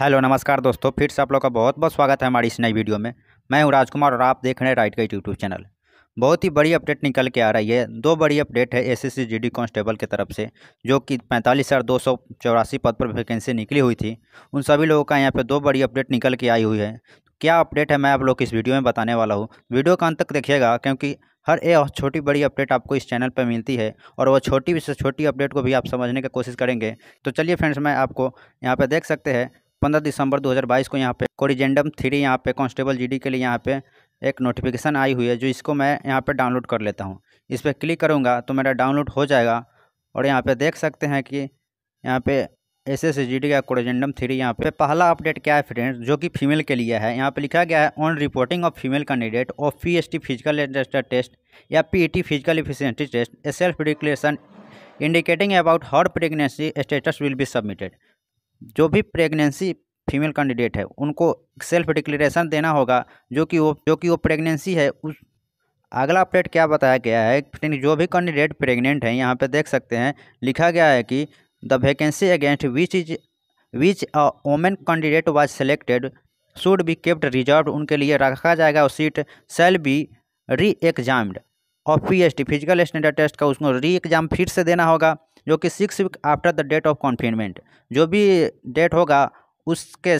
hello नमस्कार दोस्तों फिर से आप लोग का बहुत बहुत स्वागत है हमारी इस नई वीडियो में मैं हूं राजकुमार और आप देख रहे हैं राइट का यूट्यूब चैनल बहुत ही बड़ी अपडेट निकल के आ रही है दो बड़ी अपडेट है एस एस जीडी कांस्टेबल की तरफ से जो कि पैंतालीस हज़ार दो सौ चौरासी पद पर वैकेंसी निकली हुई थी उन सभी लोगों का यहाँ पर दो बड़ी अपडेट निकल के आई हुई है क्या अपडेट है मैं आप लोग इस वीडियो में बताने वाला हूँ वीडियो का अंत तक देखिएगा क्योंकि हर ए छोटी बड़ी अपडेट आपको इस चैनल पर मिलती है और वो छोटी से छोटी अपडेट को भी आप समझने की कोशिश करेंगे तो चलिए फ्रेंड्स मैं आपको यहाँ पर देख सकते हैं पंद्रह दिसंबर 2022 को यहाँ पे कोरिजेंडम थ्री यहाँ पे कांस्टेबल जीडी के लिए यहाँ पे एक नोटिफिकेशन आई हुई है जो इसको मैं यहाँ पे डाउनलोड कर लेता हूँ इस पर क्लिक करूँगा तो मेरा डाउनलोड हो जाएगा और यहाँ पे देख सकते हैं कि यहाँ पे एस एस जी डी का कोरिजेंडम थ्री यहाँ पे पहला अपडेट क्या है फ्रेंड्स जो कि फीमेल के लिए है यहाँ पर लिखा गया है on reporting of female candidate of P S T physical adjuster test या P E T physical efficiency test self declaration indicating about her pregnancy status will be submitted जो भी प्रेगनेंसी फीमेल कैंडिडेट है उनको self declaration देना होगा जो कि वो जो कि वो प्रेगनेंसी है उस अगला अपडेट क्या बताया गया है जो भी कैंडिडेट प्रेग्नेंट हैं यहाँ पे देख सकते हैं लिखा गया है कि the vacancy against which is which a women candidate was selected should be kept reserve उनके लिए रखा जाएगा और seat shall be re examined और P T physical standard test का उसको री एग्जाम फिर से देना होगा जो कि six week after the date of confinement जो भी डेट होगा उसके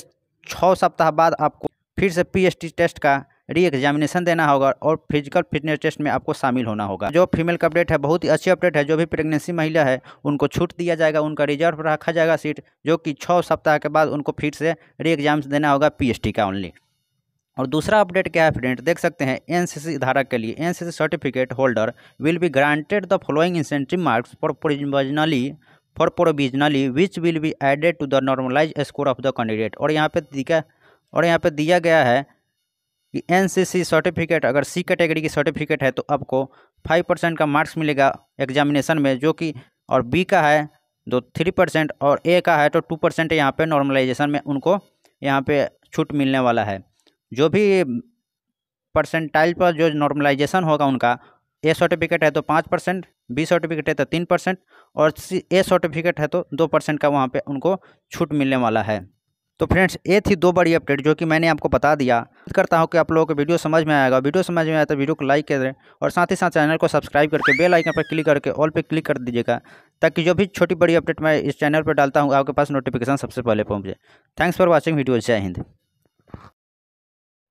छः सप्ताह बाद आपको फिर से पी टेस्ट का री एग्जामिनेशन देना होगा और फिजिकल फिटनेस टेस्ट में आपको शामिल होना होगा जो फीमेल का अपडेट है बहुत ही अच्छी अपडेट है जो भी प्रेगनेंसी महिला है उनको छूट दिया जाएगा उनका रिजर्व रखा जाएगा सीट जो कि छः सप्ताह के बाद उनको फिर से री एग्जाम देना होगा पीएसटी का ओनली और दूसरा अपडेट क्या है फ्रेंड देख सकते हैं एनसीसी धारक के लिए NCC certificate holder will be granted the following incentive marks for provisionally for provisionally which will be added to the normalize score of the candidate और यहाँ पे दिखा और यहाँ पे दिया गया है कि एन सर्टिफिकेट अगर सी कैटेगरी की सर्टिफिकेट है तो आपको फाइव परसेंट का मार्क्स मिलेगा एग्जामिनेशन में जो कि और बी का है दो थ्री परसेंट और ए का है तो टू परसेंट तो यहाँ नॉर्मलाइजेशन में उनको यहाँ पर छूट मिलने वाला है जो भी परसेंटाइल पर जो नॉर्मलाइजेशन होगा उनका ए सर्टिफिकेट है तो पाँच परसेंट बी सर्टिफिकेट है तो तीन परसेंट और सी ए सर्टिफिकेट है तो दो परसेंट का वहाँ पे उनको छूट मिलने वाला है तो फ्रेंड्स ये थी दो बड़ी अपडेट जो कि मैंने आपको बता दिया करता हूँ कि आप लोगों को वीडियो समझ में आएगा वीडियो समझ में आया तो वीडियो को लाइक कर दें और साथ ही साथ चैनल को सब्सक्राइब करके बेल आइकन पर क्लिक करके ऑल पे क्लिक कर दीजिएगा ताकि जो भी छोटी बड़ी अपडेट मैं इस चैनल पर डालता हूँ आपके पास नोटिफिकेशन सबसे पहले पहुँचे थैंक्स फॉर वॉचिंग वीडियो जय हिंद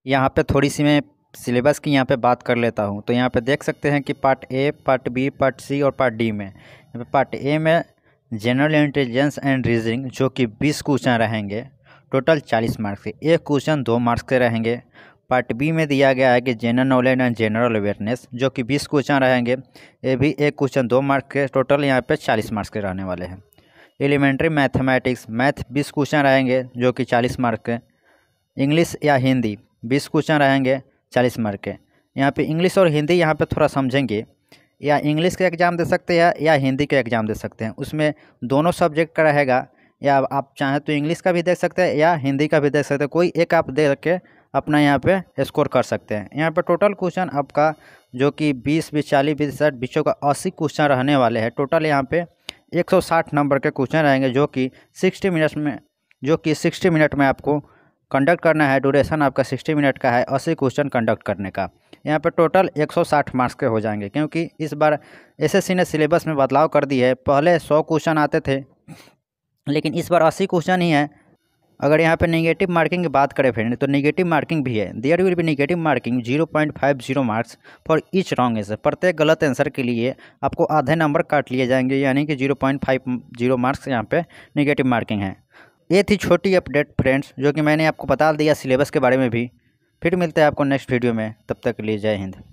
यहाँ पे थोड़ी सी मैं सिलेबस की यहाँ पे बात कर लेता हूँ तो यहाँ पे देख सकते हैं कि part A part B part C और पार्ट डी में पार्ट ए में जनरल इंटेलिजेंस एंड रीजनिंग जो कि बीस क्वेश्चन रहेंगे टोटल चालीस मार्क्स के एक क्वेश्चन दो मार्क्स के रहेंगे पार्ट बी में दिया गया है कि general knowledge and general awareness जो कि बीस क्वेश्चन रहेंगे ये भी एक क्वेश्चन दो मार्क्स के टोटल यहाँ पे चालीस मार्क्स के रहने वाले हैं एलिमेंट्री मैथमेटिक्स मैथ बीस क्वेश्चन रहेंगे जो कि चालीस मार्क्स के इंग्लिश या हिंदी बीस क्वेश्चन रहेंगे चालीस मार्क के यहाँ पे इंग्लिश और हिंदी यहाँ पे थोड़ा समझेंगे या इंग्लिश का एग्ज़ाम दे सकते हैं या हिंदी का एग्ज़ाम दे सकते हैं उसमें दोनों सब्जेक्ट का रहेगा या आप चाहें तो इंग्लिश का भी देख सकते हैं या हिंदी का भी देख सकते हैं कोई एक आप दे के अपना यहाँ पे स्कोर कर सकते हैं यहाँ पे टोटल क्वेश्चन आपका जो कि बीस बीस चालीस बीस साठ बीसों का अस्सी क्वेश्चन रहने वाले हैं टोटल यहाँ पे 160 नंबर के क्वेश्चन रहेंगे जो कि 60 मिनट में जो कि 60 मिनट में आपको कंडक्ट करना है ड्यूरेशन आपका सिक्सटी मिनट का है अस्सी क्वेश्चन कंडक्ट करने का यहाँ पर टोटल 160 मार्क्स के हो जाएंगे क्योंकि इस बार एसएससी ने सिलेबस में बदलाव कर दी है पहले 100 क्वेश्चन आते थे लेकिन इस बार 80 क्वेश्चन ही है अगर यहाँ पर निगेटिव मार्किंग की बात करें फ्रेंड तो निगेटिव मार्किंग भी है there will be negative marking zero marks for each wrong answer प्रत्येक गलत आंसर के लिए आपको आधे नंबर काट लिए जाएंगे यानी कि जीरो मार्क्स यहाँ पर निगेटिव मार्किंग है ये थी छोटी अपडेट फ्रेंड्स जो कि मैंने आपको बता दिया सिलेबस के बारे में भी फिर मिलते हैं आपको नेक्स्ट वीडियो में तब तक के लिए जय हिंद